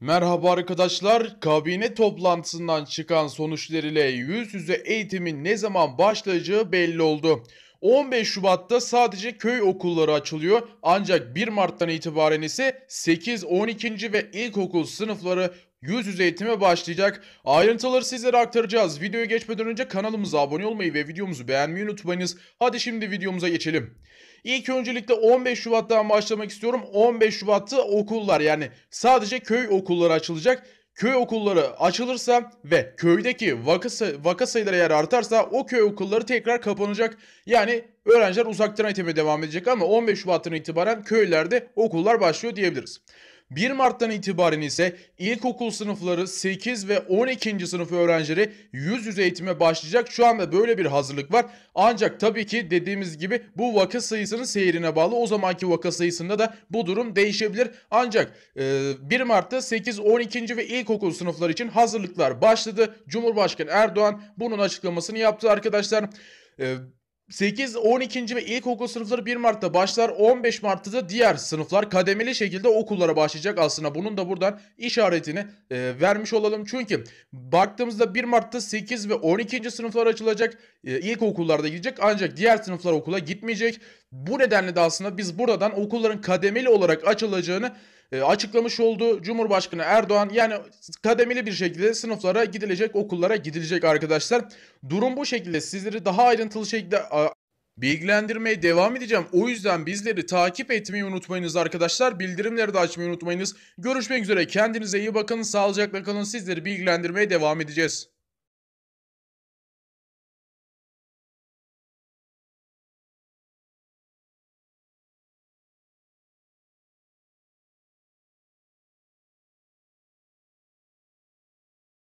Merhaba arkadaşlar, kabine toplantısından çıkan sonuçlar ile yüz yüze eğitimin ne zaman başlayacağı belli oldu. 15 Şubat'ta sadece köy okulları açılıyor ancak 1 Mart'tan itibaren ise 8, 12. ve ilkokul sınıfları yüz yüze eğitime başlayacak. Ayrıntıları sizlere aktaracağız. Videoya geçmeden önce kanalımıza abone olmayı ve videomuzu beğenmeyi unutmayınız. Hadi şimdi videomuza geçelim. İlk öncelikle 15 Şubat'tan başlamak istiyorum. 15 Şubat'ta okullar yani sadece köy okulları açılacak. Köy okulları açılırsa ve köydeki vakası vaka sayıları eğer artarsa o köy okulları tekrar kapanacak. Yani öğrenciler uzaktan eğitime devam edecek ama 15 Şubat'tan itibaren köylerde okullar başlıyor diyebiliriz. 1 Mart'tan itibaren ise ilkokul sınıfları 8 ve 12. sınıf öğrencileri yüz yüze eğitime başlayacak. Şu anda böyle bir hazırlık var. Ancak tabii ki dediğimiz gibi bu vaka sayısının seyrine bağlı. O zamanki vaka sayısında da bu durum değişebilir. Ancak 1 e, Mart'ta 8, 12. ve ilkokul sınıfları için hazırlıklar başladı. Cumhurbaşkanı Erdoğan bunun açıklamasını yaptı arkadaşlar. E, 8, 12. ve ilkokul sınıfları 1 Mart'ta başlar. 15 Mart'ta da diğer sınıflar kademeli şekilde okullara başlayacak aslında. Bunun da buradan işaretini e, vermiş olalım. Çünkü baktığımızda 1 Mart'ta 8 ve 12. sınıflar açılacak. E, ilkokullarda gidecek ancak diğer sınıflar okula gitmeyecek. Bu nedenle de aslında biz buradan okulların kademeli olarak açılacağını e, açıklamış oldu. Cumhurbaşkanı Erdoğan yani kademeli bir şekilde sınıflara gidilecek, okullara gidilecek arkadaşlar. Durum bu şekilde. Sizleri daha ayrıntılı şekilde Bilgilendirmeye devam edeceğim. O yüzden bizleri takip etmeyi unutmayınız arkadaşlar. Bildirimleri de açmayı unutmayınız. Görüşmek üzere. Kendinize iyi bakın. Sağlıcakla kalın. Sizleri bilgilendirmeye devam edeceğiz.